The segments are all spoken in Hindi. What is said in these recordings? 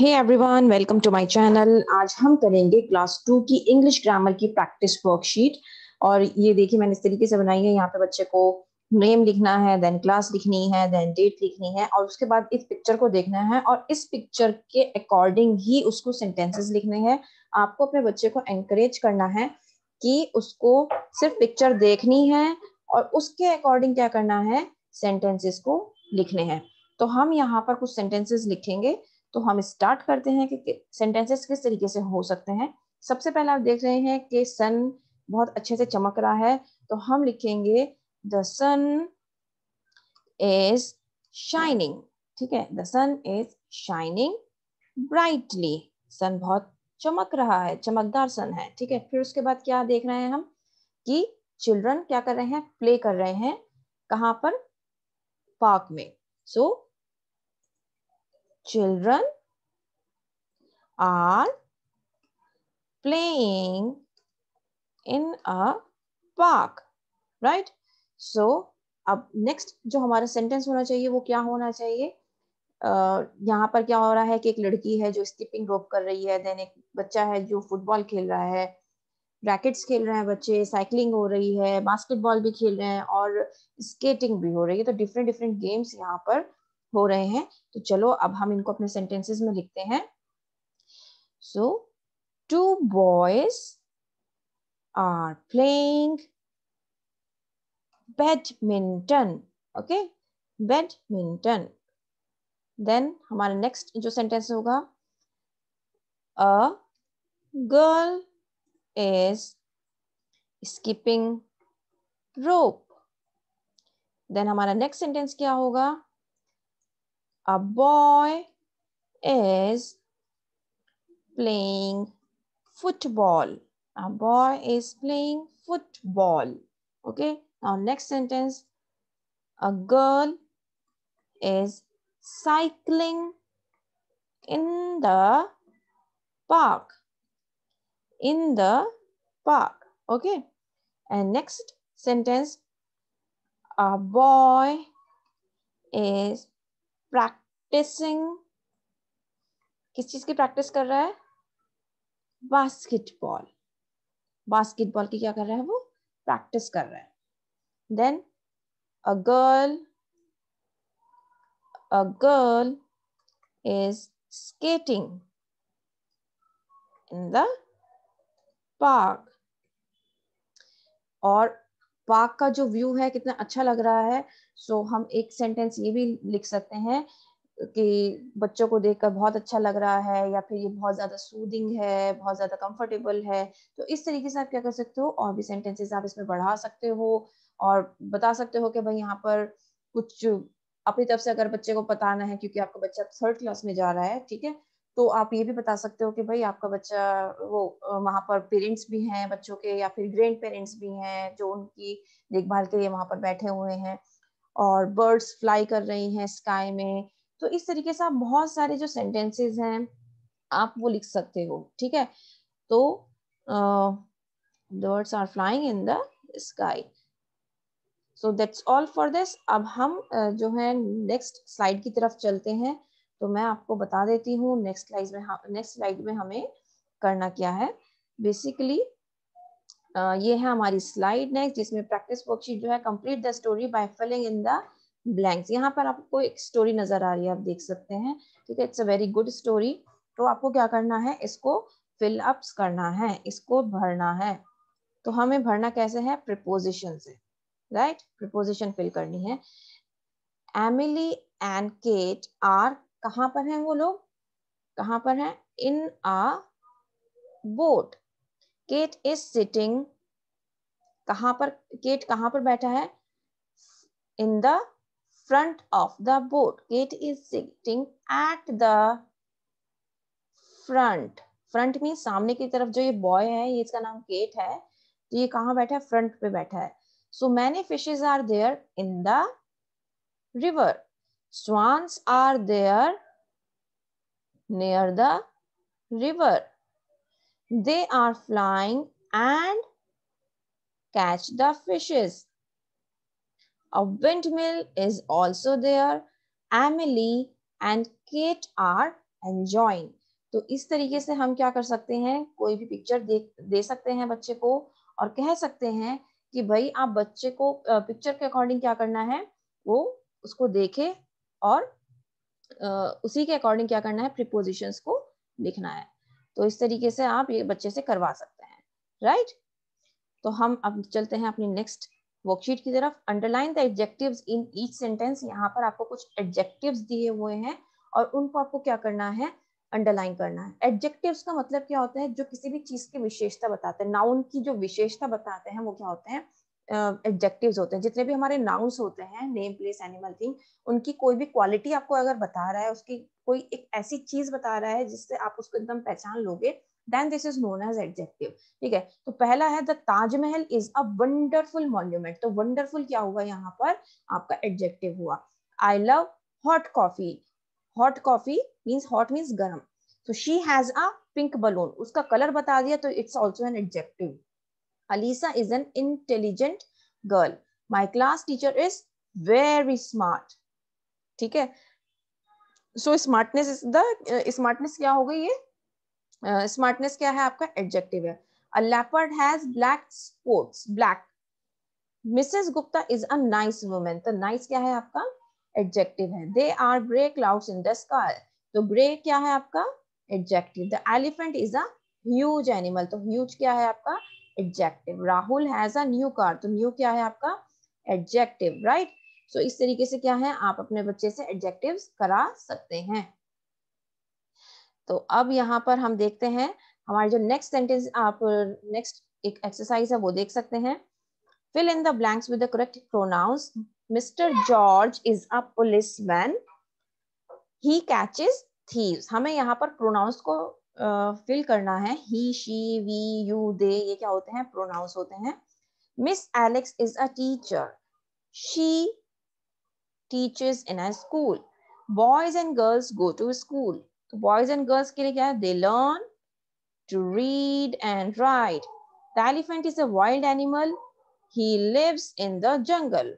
Hey everyone welcome to my channel आज हम करेंगे क्लास टू की इंग्लिश ग्रामर की प्रैक्टिस वर्कशीट और ये देखिए मैंने इस तरीके से बनाई है यहाँ पे बच्चे को नेम लिखना है देन क्लास लिखनी है देन डेट लिखनी है और उसके बाद इस पिक्चर को देखना है और इस पिक्चर के अकॉर्डिंग ही उसको सेंटेंसेस लिखने हैं आपको अपने बच्चे को एनकरेज करना है कि उसको सिर्फ पिक्चर देखनी है और उसके अकॉर्डिंग क्या करना है सेंटेंसेस को लिखने हैं तो हम यहाँ पर कुछ सेंटेंसेस लिखेंगे तो हम स्टार्ट करते हैं कि सेंटेंसेस किस तरीके से हो सकते हैं सबसे पहले आप देख रहे हैं कि सन बहुत अच्छे से चमक रहा है तो हम लिखेंगे द सन इज शाइनिंग ठीक है the sun is shining brightly sun बहुत चमक रहा है चमकदार सन है ठीक है फिर उसके बाद क्या देख रहे हैं हम कि चिल्ड्रन क्या कर रहे हैं प्ले कर रहे हैं कहाँ पर पार्क में so children are playing in a park right so अब नेक्स्ट जो हमारा सेंटेंस होना चाहिए वो क्या होना चाहिए Uh, यहाँ पर क्या हो रहा है कि एक लड़की है जो स्किपिंग रोप कर रही है देन एक बच्चा है जो फुटबॉल खेल रहा है रैकेट्स खेल रहे हैं बच्चे साइकिलिंग हो रही है बास्केटबॉल भी खेल रहे हैं और स्केटिंग भी हो रही है तो डिफरेंट डिफरेंट गेम्स यहाँ पर हो रहे हैं तो चलो अब हम इनको अपने सेंटेंसेस में लिखते हैं so two boys are playing badminton okay badminton then हमारा नेक्स्ट जो सेंटेंस होगा a girl is skipping rope then हमारा नेक्स्ट सेंटेंस क्या होगा A boy is playing football. A boy is playing football. Okay. Now next sentence. A girl is cycling in the park. In the park. Okay. And next sentence. A boy is practicing practicing किस चीज की प्रैक्टिस कर रहा है बास्केटबॉल बास्केटबॉल की क्या कर रहा है वो प्रैक्टिस कर रहा है then a girl a girl is skating in the park और पार्क का जो व्यू है कितना अच्छा लग रहा है सो so, हम एक सेंटेंस ये भी लिख सकते हैं कि बच्चों को देखकर बहुत अच्छा लग रहा है या फिर ये बहुत ज्यादा सूदिंग है बहुत ज्यादा कंफर्टेबल है तो इस तरीके से आप क्या कर सकते हो और भी सेंटेंसेस आप इसमें बढ़ा सकते हो और बता सकते हो कि भाई यहाँ पर कुछ अपनी तरफ से अगर बच्चे को बताना है क्योंकि आपका बच्चा थर्ड क्लास में जा रहा है ठीक है तो आप ये भी बता सकते हो कि भाई आपका बच्चा वो वहां पर पेरेंट्स भी हैं बच्चों के या फिर ग्रैंड पेरेंट्स भी हैं जो उनकी देखभाल के लिए वहां पर बैठे हुए हैं और बर्ड्स फ्लाई कर रही हैं स्काई में तो इस तरीके से आप बहुत सारे जो सेंटेंसेस हैं आप वो लिख सकते हो ठीक है तो birds are flying in the sky so that's all for this अब हम uh, जो है नेक्स्ट स्लाइड की तरफ चलते हैं तो मैं आपको बता देती हूँ नेक्स्ट स्लाइड में नेक्स्ट स्लाइड में हमें करना क्या है बेसिकली uh, ये है हमारी स्लाइड नेक्स्ट जिसमें प्रैक्टिस वर्कशीट जो है complete the story by filling in the blanks यहाँ पर आपको एक स्टोरी नजर आ रही है आप देख सकते हैं ठीक है it's a very good story तो आपको क्या करना है इसको अप्स करना है इसको भरना है तो हमें भरना कैसे है प्रिपोजिशन से राइट प्रिपोजिशन फिल करनी है एमिली एंड केट आर कहाँ पर हैं वो लोग कहाँ पर हैं in a boat cat is sitting कहाँ पर केट कहाँ पर बैठा है in the front of the boat. It is sitting at the front. front means samne ki taraf jo ye boy hai ye iska naam kate hai to ye kahan baitha hai front pe baitha hai so many fishes are there in the river swans are there near the river. They are flying and catch the fishes. A windmill is also there. Emily and Kate are enjoying. तो इस तरीके से हम क्या कर सकते हैं कोई भी पिक्चर दे दे सकते हैं बच्चे को और कह सकते हैं कि भाई आप बच्चे को पिक्चर के अकॉर्डिंग क्या करना है वो उसको देखे और उसी के अकॉर्डिंग क्या करना है प्रिपोजिशंस को लिखना है तो इस तरीके से आप ये बच्चे से करवा सकते हैं राइट तो हम अब चलते हैं अपनी नेक्स्ट वर्कशीट की तरफ underline the adjective in each sentence यहाँ पर आपको कुछ एडजेक्टिव दिए हुए हैं और उनको आपको क्या करना है अंडरलाइन करना है एडजेक्टिव्स का मतलब क्या होता है जो किसी भी चीज की विशेषता बताते हैं नाउन की जो विशेषता बताते हैं वो क्या होते हैं एडजेक्टिव्स uh, होते हैं जितने भी हमारे नाउन्स होते हैं नेम प्लेस एनिमल थिंग उनकी कोई भी क्वालिटी आपको अगर बता रहा है उसकी कोई एक ऐसी चीज बता रहा है जिससे आप उसको एकदम पहचान लोगे then this is known as adjective ठीक है तो पहला है the Taj Mahal is a wonderful monument तो वंडरफुल क्या हुआ यहाँ पर आपका एडजेक्टिव हुआ I love hot coffee hot coffee means hot means गर्म तो she has a pink balloon उसका कलर बता दिया तो it's also an adjective Alisa is an intelligent girl my class teacher is very smart ठीक है so smartness is the smartness क्या हो गई ये स्मार्टनेस क्या है आपका एडजेक्टिव है a leopard has black sports black Mrs Gupta is a nice women तो नाइस क्या है आपका एडजेक्टिव है they are grey clouds in the sky तो ग्रे क्या है आपका adjective the elephant is a huge animal तो ह्यूज क्या है आपका adjective Rahul has a new car तो न्यू क्या है आपका एडजेक्टिव राइट सो इस तरीके से क्या है आप अपने बच्चे से एडजेक्टिव्स करा सकते हैं तो अब यहाँ पर हम देखते हैं हमारे जो नेक्स्ट सेंटेंस आप नेक्स्ट एक एक्सरसाइज है वो देख सकते हैं fill in the blanks with the correct pronouns Mr George is a policeman he catches thieves हमें यहाँ पर प्रोनाउंस को फिल uh, करना है he she we you they ये क्या होते हैं प्रोनाउंस होते हैं miss Alex is a teacher she teachers in a school boys and girls go to school Boys and girls, girls के लिए क्या है they learn to read and write the elephant is a wild animal he lives in the jungle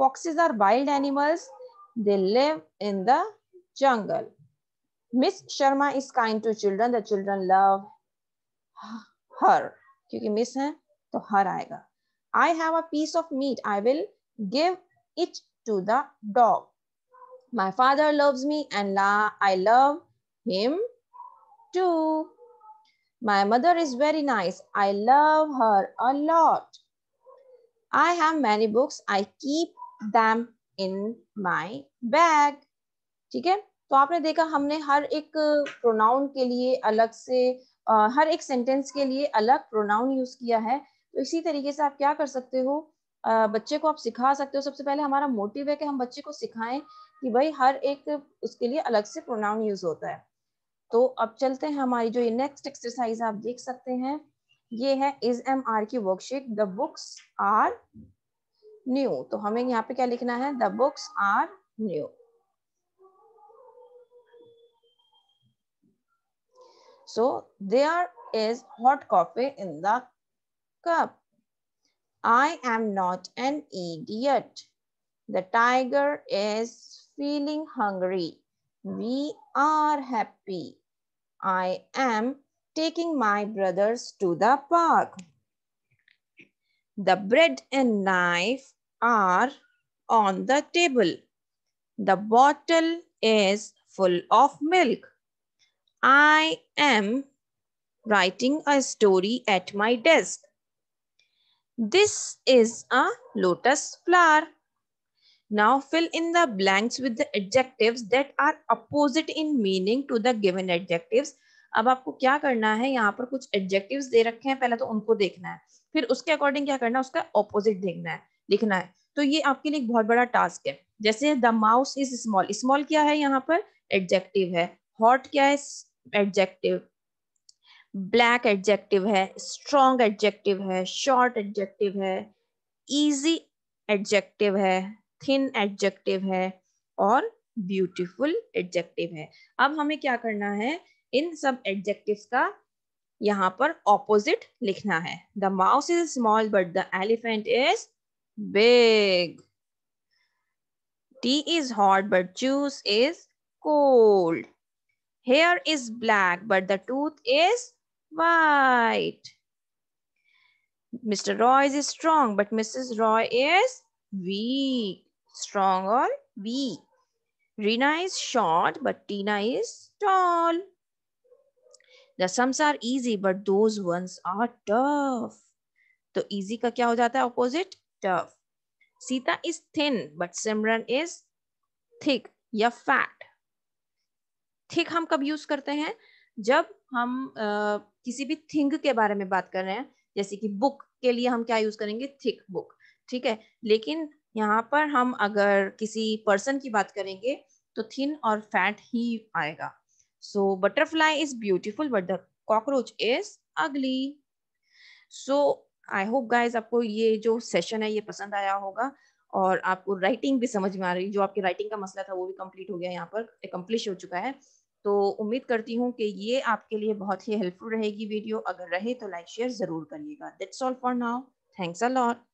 foxes are wild animals they live in the jungle miss sharma is kind to children the children love her kyunki miss hai to her aayega i have a piece of meat i will give it to the dog my father loves me and i love him too. My mother is very nice. I love her a lot. I have many books. I keep them in my bag. ठीक है तो आपने देखा हमने हर एक प्रोनाउन के लिए अलग से आ, हर एक सेंटेंस के लिए अलग प्रोनाउन यूज किया है तो इसी तरीके से आप क्या कर सकते हो आ, बच्चे को आप सिखा सकते हो सबसे पहले हमारा मोटिव है कि हम बच्चे को सिखाएं कि भाई हर एक उसके लिए अलग से प्रोनाउन यूज होता है तो अब चलते हैं हमारी जो ये नेक्स्ट एक्सरसाइज आप देख सकते हैं ये है इज एम आर की worksheet the books are new तो हमें यहाँ पे क्या लिखना है the books are new so there is hot coffee in the cup I am not an idiot the tiger is feeling hungry We are happy. I am taking my brothers to the park. The bread and knife are on the table. The bottle is full of milk. I am writing a story at my desk. This is a lotus flower. Now fill in the blanks with the adjectives that are opposite in meaning to the given adjectives. अब आपको क्या करना है यहाँ पर कुछ एडजेक्टिव्स दे रखे हैं पहले तो उनको देखना है फिर उसके अकॉर्डिंग क्या करना है उसका ऑपोजिट देखना है लिखना है तो ये आपके लिए एक बहुत बड़ा टास्क है जैसे the mouse is small small क्या है यहाँ पर एडजेक्टिव है हॉट क्या है एडजेक्टिव ब्लैक एडजेक्टिव है स्ट्रॉन्ग एडजेक्टिव है शॉर्ट एडजेक्टिव है ईजी एडजेक्टिव है थिन एडजेक्टिव है और ब्यूटीफुल एडजेक्टिव है अब हमें क्या करना है इन सब एडजेक्टिव का यहाँ पर ऑपोजिट लिखना है the mouse is small but the elephant is big tea is hot but juice is cold hair is black but the tooth is white Mr Roy is strong but Mrs Roy is weak strong or weak. Rina is short, but Tina is tall. The sums are easy, but those ones are tough. तो easy का क्या हो जाता है opposite? Tough. Sita is thin, but Simran is thick या fat. Thick हम कब use करते हैं जब हम uh, किसी भी थिंग के बारे में बात कर रहे हैं जैसे कि बुक के लिए हम क्या यूज करेंगे थिक बुक ठीक है लेकिन यहाँ पर हम अगर किसी पर्सन की बात करेंगे तो थिन और फैट ही आएगा so butterfly is beautiful but the cockroach is ugly so I hope guys आपको ये जो सेशन है ये पसंद आया होगा और आपको राइटिंग भी समझ में आ रही जो आपकी राइटिंग का मसला था वो भी कम्प्लीट हो गया यहाँ पर कम्प्लीट हो चुका है तो उम्मीद करती हूँ कि ये आपके लिए बहुत ही हेल्पफुल रहेगी वीडियो अगर रहे तो लाइक शेयर जरूर करिएगा that's all for now thanks a lot